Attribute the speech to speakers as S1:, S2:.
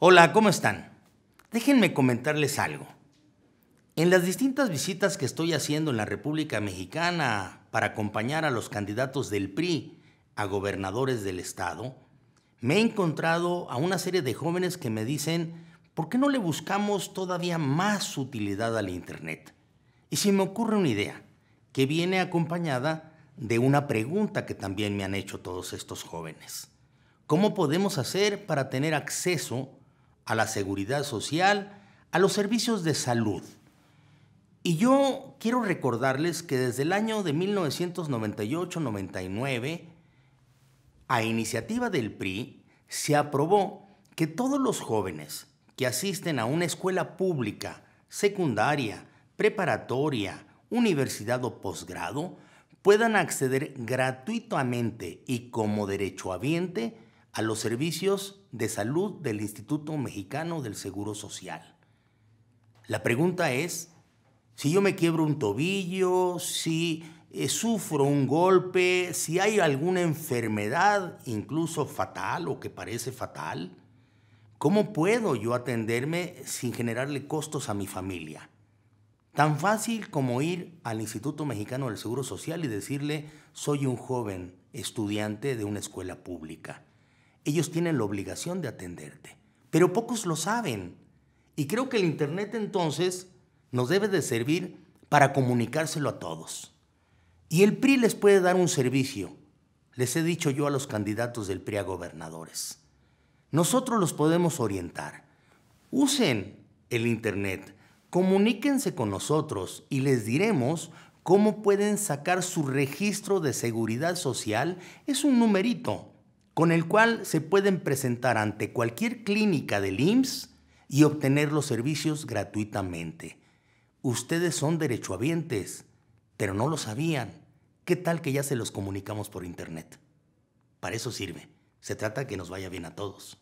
S1: Hola, ¿cómo están? Déjenme comentarles algo. En las distintas visitas que estoy haciendo en la República Mexicana para acompañar a los candidatos del PRI a gobernadores del estado, me he encontrado a una serie de jóvenes que me dicen, ¿por qué no le buscamos todavía más utilidad al Internet? Y se me ocurre una idea, que viene acompañada de una pregunta que también me han hecho todos estos jóvenes. ¿Cómo podemos hacer para tener acceso a la seguridad social, a los servicios de salud. Y yo quiero recordarles que desde el año de 1998-99, a iniciativa del PRI, se aprobó que todos los jóvenes que asisten a una escuela pública, secundaria, preparatoria, universidad o posgrado, puedan acceder gratuitamente y como derecho habiente, a los servicios de salud del Instituto Mexicano del Seguro Social. La pregunta es, si yo me quiebro un tobillo, si eh, sufro un golpe, si hay alguna enfermedad incluso fatal o que parece fatal, ¿cómo puedo yo atenderme sin generarle costos a mi familia? Tan fácil como ir al Instituto Mexicano del Seguro Social y decirle, soy un joven estudiante de una escuela pública ellos tienen la obligación de atenderte, pero pocos lo saben. Y creo que el Internet entonces nos debe de servir para comunicárselo a todos. Y el PRI les puede dar un servicio, les he dicho yo a los candidatos del PRI a gobernadores. Nosotros los podemos orientar. Usen el Internet, comuníquense con nosotros y les diremos cómo pueden sacar su registro de seguridad social. Es un numerito con el cual se pueden presentar ante cualquier clínica del IMSS y obtener los servicios gratuitamente. Ustedes son derechohabientes, pero no lo sabían. ¿Qué tal que ya se los comunicamos por Internet? Para eso sirve. Se trata que nos vaya bien a todos.